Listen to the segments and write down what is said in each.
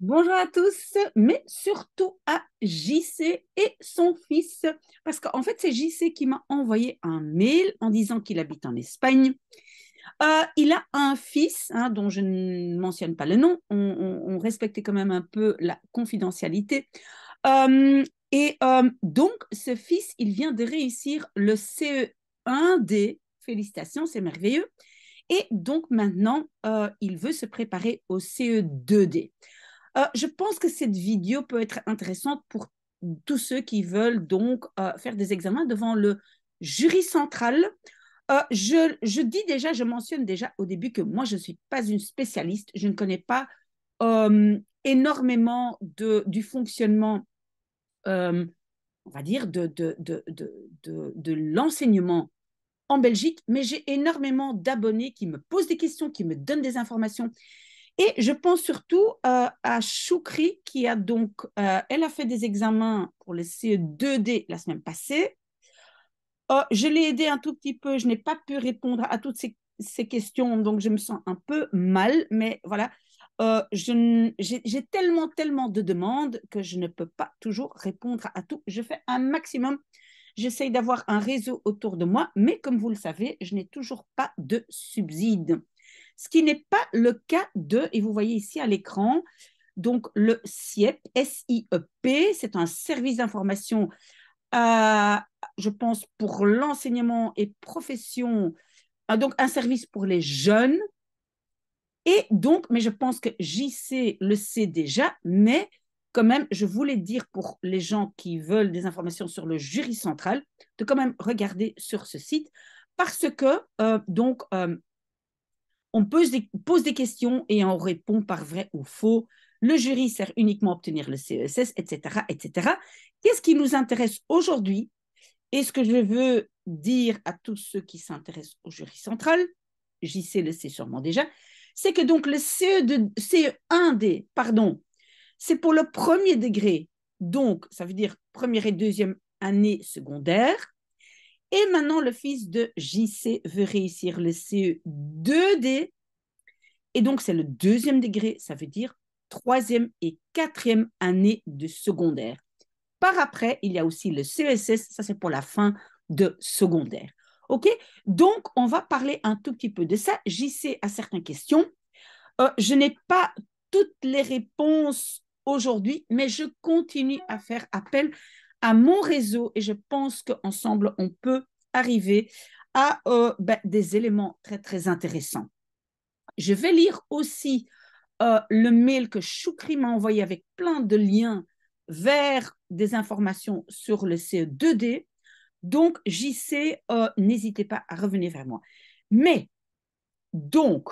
Bonjour à tous, mais surtout à JC et son fils, parce qu'en fait, c'est JC qui m'a envoyé un mail en disant qu'il habite en Espagne. Euh, il a un fils hein, dont je ne mentionne pas le nom, on, respectait quand même un peu la confidentialité. Euh, et euh, donc, ce fils, il vient de réussir le CE1D, félicitations, c'est merveilleux. Et donc maintenant, il veut se préparer au CE2D. Euh, je pense que cette vidéo peut être intéressante pour tous ceux qui veulent donc euh, faire des examens devant le jury central. Euh, je, dis déjà, je mentionne déjà au début que moi, je ne suis pas une spécialiste, je ne connais pas énormément de, du fonctionnement, on va dire, de, de, de l'enseignement en Belgique, mais j'ai énormément d'abonnés qui me posent des questions, qui me donnent des informations. Et je pense surtout euh, à Choukri qui a donc, euh, elle a fait des examens pour le CE2D la semaine passée. Euh, je l'ai aidé un tout petit peu, je n'ai pas pu répondre à toutes ces, ces, questions, donc je me sens un peu mal, mais voilà, j'ai tellement, tellement de demandes que je ne peux pas toujours répondre à tout. Je fais un maximum, j'essaye d'avoir un réseau autour de moi, mais comme vous le savez, je n'ai toujours pas de subside ce qui n'est pas le cas de, et vous voyez ici à l'écran, donc le SIEP, S-I-E-P, c'est un service d'information, euh, je pense, pour l'enseignement et profession, euh, donc un service pour les jeunes. Et donc, mais je pense que JC le sait déjà, mais quand même, je voulais dire pour les gens qui veulent des informations sur le jury central, de quand même regarder sur ce site, parce que euh, donc on pose des, questions et on répond par vrai ou faux. Le jury sert uniquement à obtenir le CESS, etc. etc. Qu'est-ce qui nous intéresse aujourd'hui Et ce que je veux dire à tous ceux qui s'intéressent au jury central, j'y sais le sait sûrement déjà, c'est que donc le CE 1 e d pardon, c'est pour le premier degré. Donc, ça veut dire première et deuxième année secondaire. Et maintenant, le fils de JC veut réussir le CE2D. Et donc, c'est le deuxième degré, ça veut dire troisième et quatrième année de secondaire. Par après, il y a aussi le CSS, e ça c'est pour la fin de secondaire. OK Donc, on va parler un tout petit peu de ça. JC a certaines questions. Euh, je n'ai pas toutes les réponses aujourd'hui, mais je continue à faire appel à mon réseau et je pense qu'ensemble, on peut arriver à euh, ben, des éléments très, très intéressants. Je vais lire aussi euh, le mail que Choukri m'a envoyé avec plein de liens vers des informations sur le CE2D. Donc, j'y sais, euh, n'hésitez pas à revenir vers moi. Mais, donc,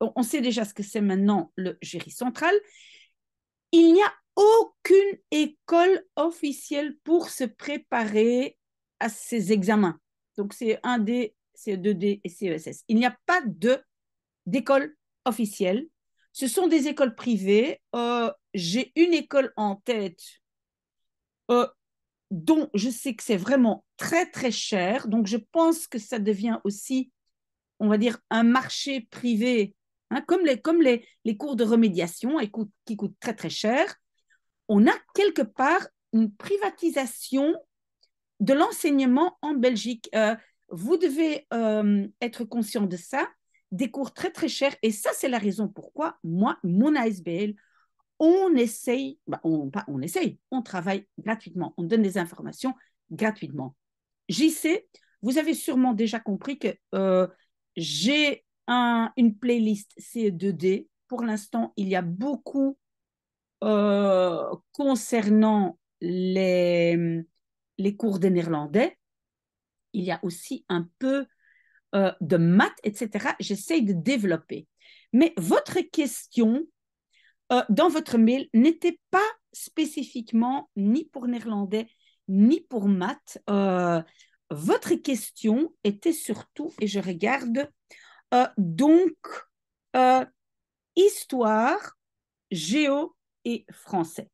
on sait déjà ce que c'est maintenant le jury central. Il n'y a aucune école officielle pour se préparer à ces examens. Donc c'est 1 d c'est CE2D et CESS. E Il n'y a pas d'école officielle. Ce sont des écoles privées. Euh, j'ai une école en tête euh, dont je sais que c'est vraiment très très cher. Donc je pense que ça devient aussi, on va dire, un marché privé, hein, comme, les, comme les, les cours de remédiation qui coûtent très très cher on a quelque part une privatisation de l'enseignement en Belgique. Euh, vous devez euh, être conscient de ça, des cours très très chers. Et ça, c'est la raison pourquoi, moi, mon ASBL, on essaye, bah, on, on essaye, on travaille gratuitement, on donne des informations gratuitement. J'y sais, vous avez sûrement déjà compris que euh, j'ai une playlist c 2 e d Pour l'instant, il y a beaucoup euh, concernant les, les cours des néerlandais, il y a aussi un peu euh, de maths, etc. J'essaye de développer. Mais votre question euh, dans votre mail n'était pas spécifiquement ni pour néerlandais ni pour maths. votre question était surtout, et je regarde, donc, histoire, géo, et français.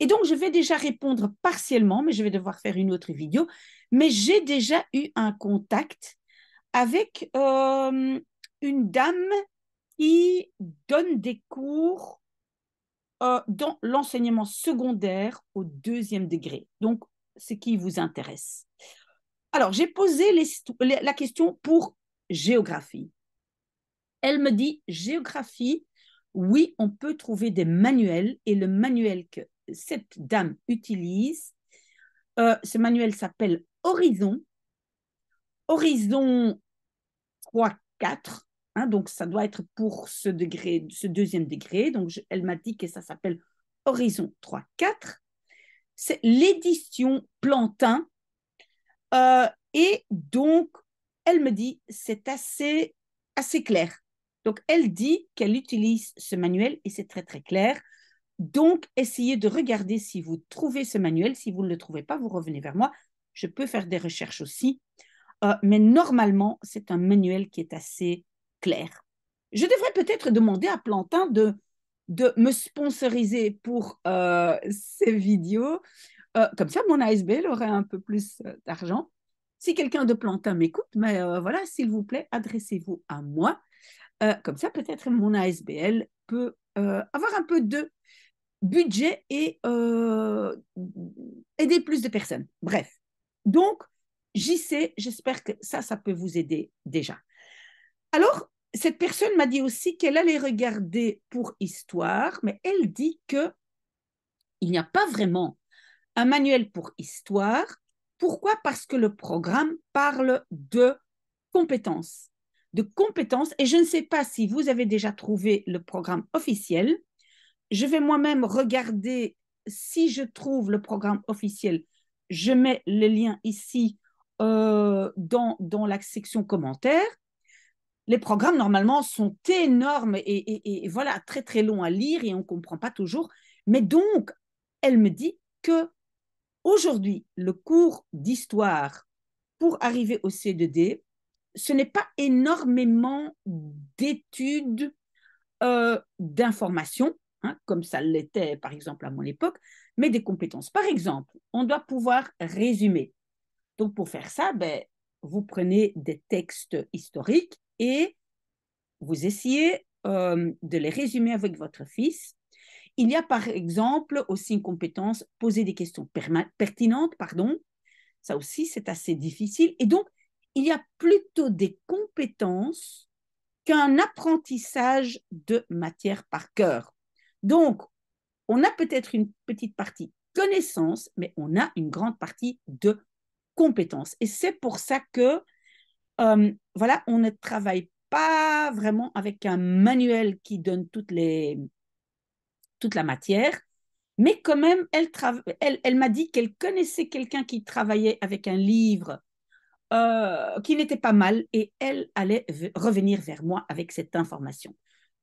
Et donc, je vais déjà répondre partiellement, mais je vais devoir faire une autre vidéo. Mais j'ai déjà eu un contact avec euh, une dame qui donne des cours euh, dans l'enseignement secondaire au deuxième degré. Donc, ce qui vous intéresse. Alors, j'ai posé les, la question pour géographie. Elle me dit, géographie, oui, on peut trouver des manuels et le manuel que cette dame utilise, euh, ce manuel s'appelle Horizon, Horizon 3, 4, hein, donc ça doit être pour ce, degré, ce deuxième degré, donc elle m'a dit que ça s'appelle Horizon 3, 4. C'est l'édition Plantin. Euh, et donc, elle me dit, c'est assez, assez clair. Donc, elle dit qu'elle utilise ce manuel et c'est très, très clair. Donc, essayez de regarder si vous trouvez ce manuel. Si vous ne le trouvez pas, vous revenez vers moi. Je peux faire des recherches aussi. Euh, mais normalement, c'est un manuel qui est assez clair. Je devrais peut-être demander à Plantin de, me sponsoriser pour euh, ces vidéos. Euh, comme ça, mon ASBL aurait un peu plus d'argent. Si quelqu'un de Plantin m'écoute, mais voilà, s'il vous plaît, adressez-vous à moi. Euh, comme ça, peut-être mon ASBL peut euh, avoir un peu de budget et euh, aider plus de personnes. Bref. Donc, j'y sais, j'espère que ça, ça peut vous aider déjà. Alors, cette personne m'a dit aussi qu'elle allait regarder pour histoire, mais elle dit que il n'y a pas vraiment un manuel pour histoire. Pourquoi Parce que le programme parle de compétences de compétences. Et je ne sais pas si vous avez déjà trouvé le programme officiel. Je vais moi-même regarder si je trouve le programme officiel. Je mets le lien ici euh, dans, dans la section commentaires. Les programmes, normalement, sont énormes et, et, voilà, très très longs à lire et on ne comprend pas toujours. Mais donc, elle me dit que aujourd'hui, le cours d'histoire pour arriver au c ce n'est pas énormément d'études, euh, d'informations, hein, comme ça l'était par exemple à mon époque, mais des compétences. Par exemple, on doit pouvoir résumer. Donc pour faire ça, ben, vous prenez des textes historiques et vous essayez euh, de les résumer avec votre fils. Il y a par exemple aussi une compétence poser des questions pertinentes, pardon. Ça aussi, c'est assez difficile. Et donc, il y a plutôt des compétences qu'un apprentissage de matière par cœur. Donc, on a peut-être une petite partie connaissance, mais on a une grande partie de compétences. Et c'est pour ça que, euh, voilà, on ne travaille pas vraiment avec un manuel qui donne toutes les, toute la matière, mais quand même, elle m'a dit qu'elle connaissait quelqu'un qui travaillait avec un livre euh, qui n'était pas mal et elle allait revenir vers moi avec cette information.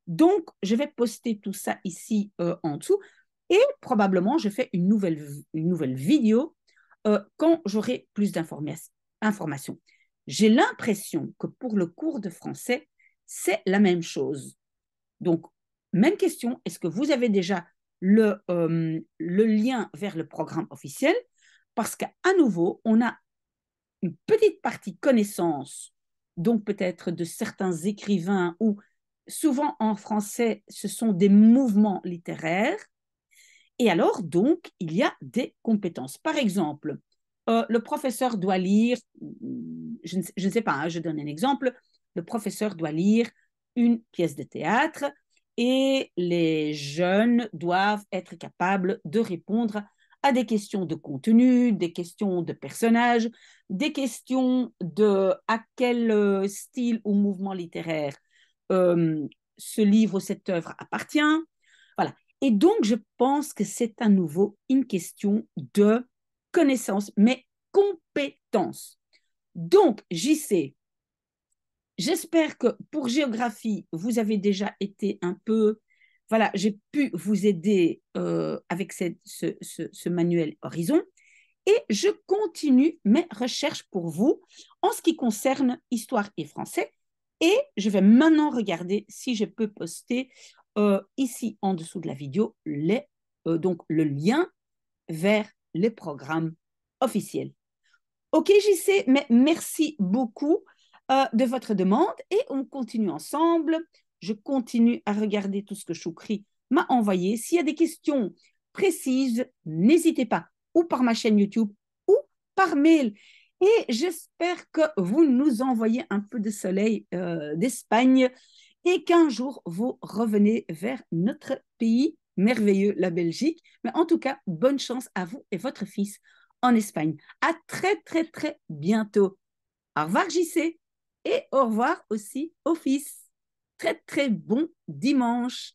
Donc, je vais poster tout ça ici euh, en dessous et probablement je fais une nouvelle, une nouvelle vidéo euh, quand j'aurai plus d'informations. J'ai l'impression que pour le cours de français, c'est la même chose. Donc, même question, est-ce que vous avez déjà le, le lien vers le programme officiel Parce qu'à nouveau, on a une petite partie connaissance, donc peut-être de certains écrivains ou souvent en français, ce sont des mouvements littéraires. Et alors, donc, il y a des compétences. Par exemple, euh, le professeur doit lire, je ne, sais, pas, hein, je donne un exemple, le professeur doit lire une pièce de théâtre et les jeunes doivent être capables de répondre à des questions de contenu, des questions de personnages, des questions de à quel euh, style ou mouvement littéraire euh, ce livre ou cette œuvre appartient. Voilà. Et donc, je pense que c'est à nouveau une question de connaissance, mais compétence. Donc, j'y sais. j'espère que pour géographie, vous avez déjà été un peu voilà, j'ai pu vous aider euh, avec ce, manuel Horizon et je continue mes recherches pour vous en ce qui concerne histoire et français. Et je vais maintenant regarder si je peux poster euh, ici en dessous de la vidéo euh, donc le lien vers les programmes officiels. Ok, j'y sais, mais merci beaucoup de votre demande et on continue ensemble je continue à regarder tout ce que Choukri m'a envoyé. S'il y a des questions précises, n'hésitez pas, ou par ma chaîne YouTube, ou par mail. Et j'espère que vous nous envoyez un peu de soleil euh, d'Espagne et qu'un jour vous revenez vers notre pays merveilleux, la Belgique. Mais en tout cas, bonne chance à vous et votre fils en Espagne. À très, très, très bientôt. Au revoir, JC. Et au revoir aussi au fils très, très bon dimanche.